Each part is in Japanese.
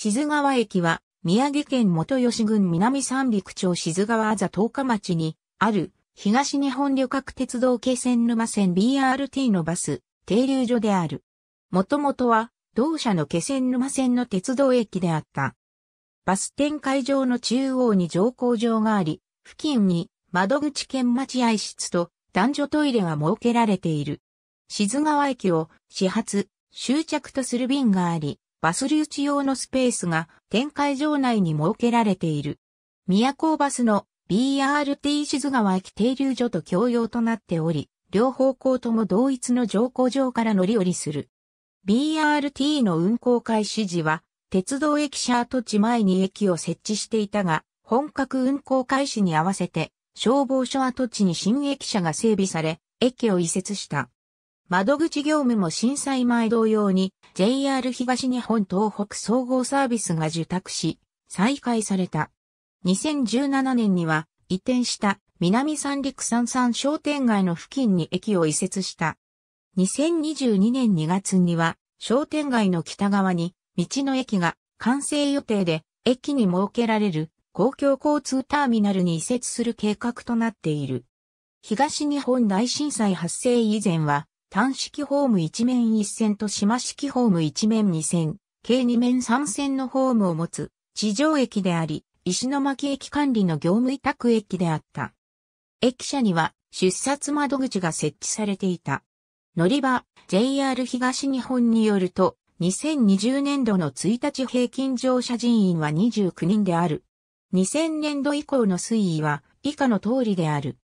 志津川駅は、宮城県元吉郡南三陸町志津川あざ十日町に、ある、東日本旅客鉄道気線沼線 BRT のバス、停留所である。もともとは、同社の気仙沼線の鉄道駅であった。バス展開場の中央に乗降場があり、付近に窓口兼待合室と男女トイレが設けられている。志津川駅を始発、終着とする便があり、バス留置用のスペースが展開場内に設けられている。宮古バスの BRT 静川駅停留所と共用となっており、両方向とも同一の乗降場から乗り降りする。BRT の運行開始時は、鉄道駅舎跡地前に駅を設置していたが、本格運行開始に合わせて、消防署跡地に新駅舎が整備され、駅を移設した。窓口業務も震災前同様に JR 東日本東北総合サービスが受託し、再開された。2017年には移転した南三陸三三商店街の付近に駅を移設した。2022年2月には商店街の北側に道の駅が完成予定で駅に設けられる公共交通ターミナルに移設する計画となっている。東日本大震災発生以前は単式ホーム1面1線と島式ホーム1面2線、計2面3線のホームを持つ地上駅であり、石巻駅管理の業務委託駅であった。駅舎には出札窓口が設置されていた。乗り場、JR 東日本によると、2020年度の1日平均乗車人員は29人である。2000年度以降の推移は以下の通りである。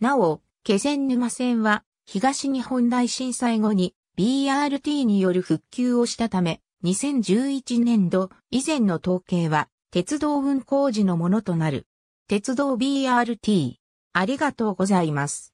なお、気仙沼線は東日本大震災後に BRT による復旧をしたため、2011年度以前の統計は鉄道運行時のものとなる。鉄道 BRT。ありがとうございます。